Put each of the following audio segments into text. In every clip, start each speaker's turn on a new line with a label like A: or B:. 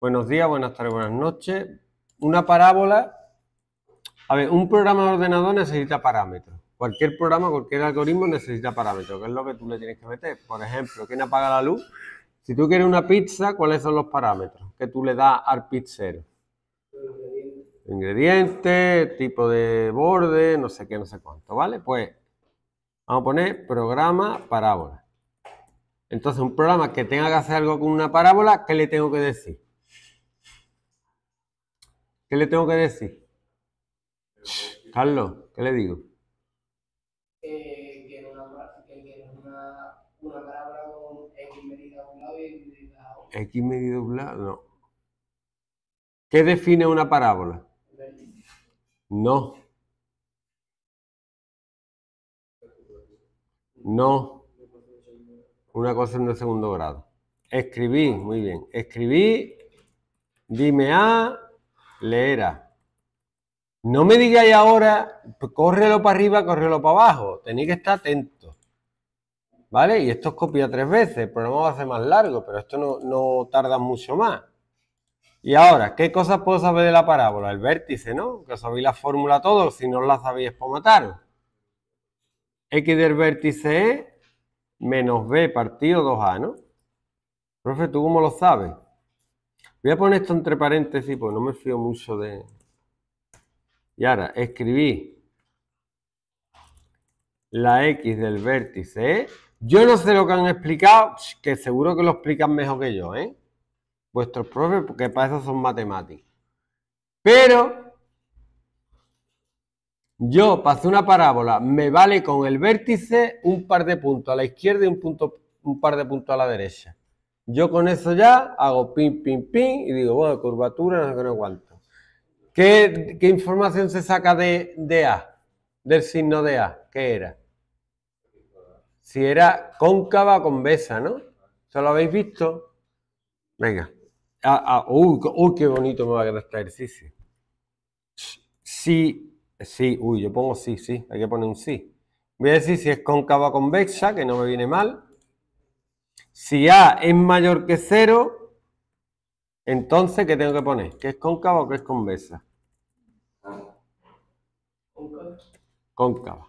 A: Buenos días, buenas tardes, buenas noches. Una parábola. A ver, un programa de ordenador necesita parámetros. Cualquier programa, cualquier algoritmo necesita parámetros, que es lo que tú le tienes que meter. Por ejemplo, ¿quién apaga la luz? Si tú quieres una pizza, ¿cuáles son los parámetros que tú le das al pizzero? Ingrediente, tipo de borde, no sé qué, no sé cuánto, ¿vale? Pues vamos a poner programa parábola. Entonces, un programa que tenga que hacer algo con una parábola, ¿qué le tengo que decir? ¿Qué le tengo que decir? Carlos, ¿qué le digo? Eh, que una, que una, una palabra con X medida a un lado y X medida a otro. X un lado, no. ¿Qué define una parábola? No. No. Una cosa en el segundo grado. Escribí, muy bien. Escribí, dime A, Lera. No me digáis ahora, pues córrelo para arriba, córrelo para abajo. Tenéis que estar atentos. ¿Vale? Y esto es copia tres veces. El programa va a ser más largo, pero esto no, tarda mucho más. Y ahora, ¿qué cosas puedo saber de la parábola? El vértice, ¿no? Que sabéis la fórmula todo, si no la sabéis para matar. X del vértice es menos B partido 2A, ¿no? Profe, ¿tú cómo lo sabes? Voy a poner esto entre paréntesis, pues no me fío mucho de... Y ahora, escribí la X del vértice. Yo no sé lo que han explicado, que seguro que lo explican mejor que yo, ¿eh? Vuestros propios, porque para eso son matemáticos. Pero yo para hacer una parábola, me vale con el vértice un par de puntos a la izquierda y un, punto, un par de puntos a la derecha. Yo con eso ya hago pin, pin, pin y digo, bueno, curvatura, no sé qué, no aguanto. ¿Qué, ¿Qué, información se saca de, de A? Del signo de A, ¿qué era? Si era cóncava o convexa, ¿no? ¿Se lo habéis visto? Venga. Ah, ah, uy, uy, qué bonito me va a quedar este ejercicio. Sí, sí, uy, yo pongo sí, sí, hay que poner un sí. Voy a decir si es cóncava o convexa, que no me viene mal. Si A es mayor que 0, entonces, ¿qué tengo que poner? ¿Que es cóncava o que es convexa? Cóncava.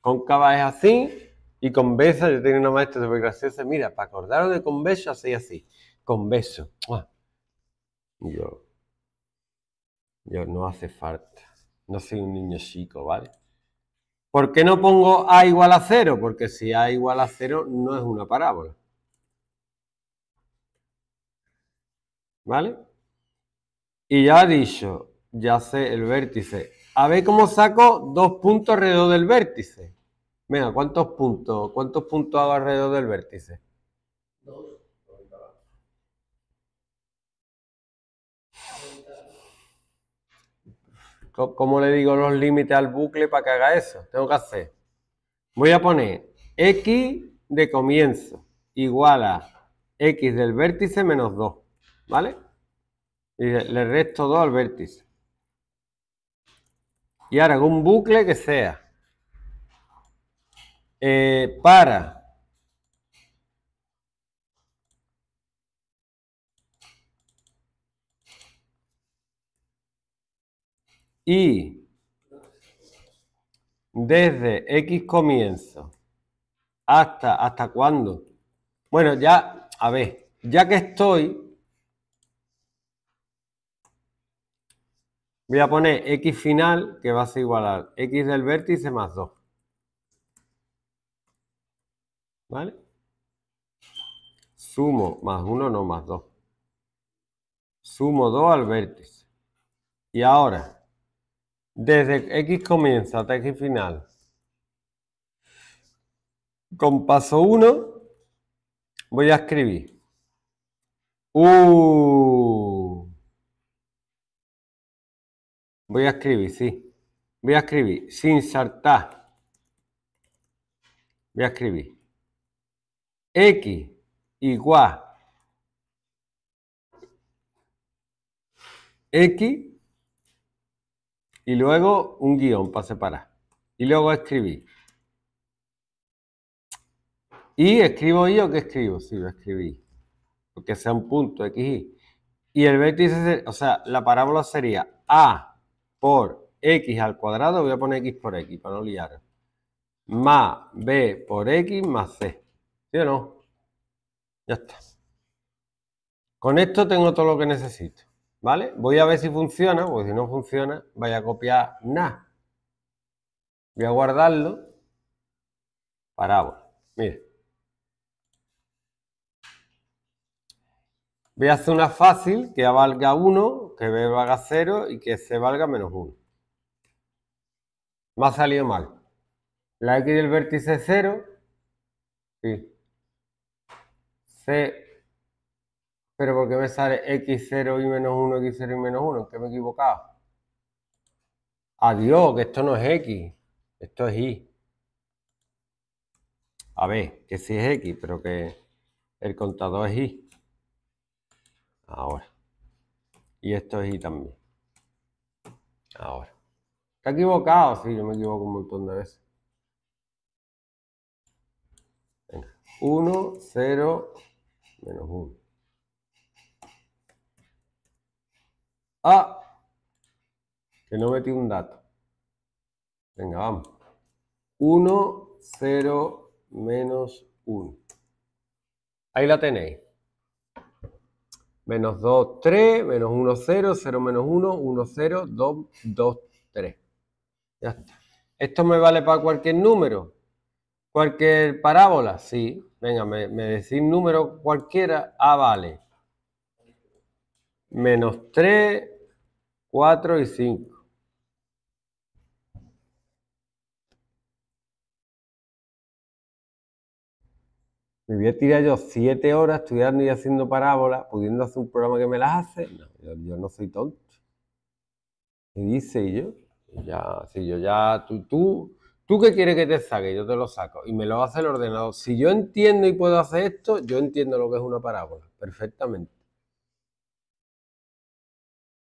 A: Cóncava es así y convexa, yo tenía una maestra súper graciosa, mira, para acordaros de así y así, convexo. Ah. Yo, yo no hace falta, no soy un niño chico, ¿vale? ¿Por qué no pongo A igual a cero? Porque si A igual a cero no es una parábola. ¿vale? Y ya ha dicho, ya sé el vértice. A ver cómo saco dos puntos alrededor del vértice. Venga, ¿cuántos puntos? ¿Cuántos puntos hago alrededor del vértice? Dos. ¿Cómo le digo los límites al bucle para que haga eso? Tengo que hacer. Voy a poner x de comienzo igual a x del vértice menos 2. ¿vale? Y le resto 2 al vértice. Y ahora con un bucle que sea eh, para y desde X comienzo hasta hasta cuándo. Bueno, ya, a ver, ya que estoy Voy a poner x final que va a ser igual a x del vértice más 2. ¿Vale? Sumo más 1, no más 2. Sumo 2 al vértice. Y ahora, desde x comienza hasta x final, con paso 1, voy a escribir. Uh, Voy a escribir, sí. Voy a escribir, sin saltar. Voy a escribir. X igual. X y luego un guión para separar. Y luego escribí. Y escribo yo que escribo, sí, lo escribí. Porque sea un punto, X, Y. Y el vértice, o sea, la parábola sería A por x al cuadrado, voy a poner x por x para no liar, más b por x más c. ¿Sí o no? Ya está. Con esto tengo todo lo que necesito, ¿vale? Voy a ver si funciona, porque si no funciona, vaya a copiar nada. Voy a guardarlo. Parábola. Mire. Voy a hacer una fácil que avalga 1 que B valga 0 y que C valga menos 1. Me ha salido mal. La X del vértice es 0. Sí. C pero porque me sale x0 y menos 1, x0 y menos 1? ¿Qué me he equivocado? Adiós, que esto no es x, esto es y. A ver, que sí es x, pero que el contador es y. Ahora. Y esto es I también. Ahora. Está equivocado, sí, yo me equivoco un montón de veces. Venga. 1, 0, menos 1. Ah, que no metí un dato. Venga, vamos. 1, 0, menos 1. Ahí la tenéis menos 2, 3, menos 1, 0, 0, menos 1, 1, 0, 2, 2, 3. Ya está. ¿Esto me vale para cualquier número? ¿Cualquier parábola? Sí. Venga, me, me decís número cualquiera. Ah, vale. Menos 3, 4 y 5. me voy a tirar yo siete horas estudiando y haciendo parábolas, pudiendo hacer un programa que me las hace. No, yo, no soy tonto. Y dice, y yo, ya, si yo ya, tú, tú, tú qué quieres que te saque, yo te lo saco. Y me lo hace el ordenador. Si yo entiendo y puedo hacer esto, yo entiendo lo que es una parábola, perfectamente.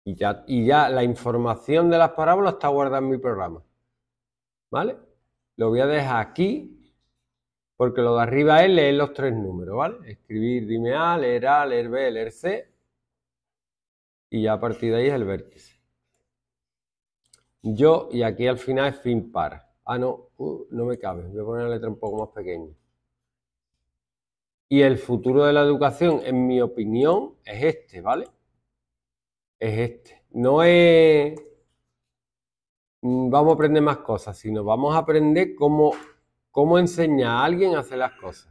A: Y ya, y ya la información de las parábolas está guardada en mi programa. ¿Vale? Lo voy a dejar aquí porque lo de arriba es leer los tres números, ¿vale? Escribir dime A, leer A, leer B, leer C, y ya a partir de ahí es el vértice. Yo, y aquí al final es fin par. Ah, no, uh, no me cabe, voy a poner la letra un poco más pequeña. Y el futuro de la educación, en mi opinión, es este, ¿vale? Es este. No es mm, vamos a aprender más cosas, sino vamos a aprender cómo cómo enseña a alguien a hacer las cosas.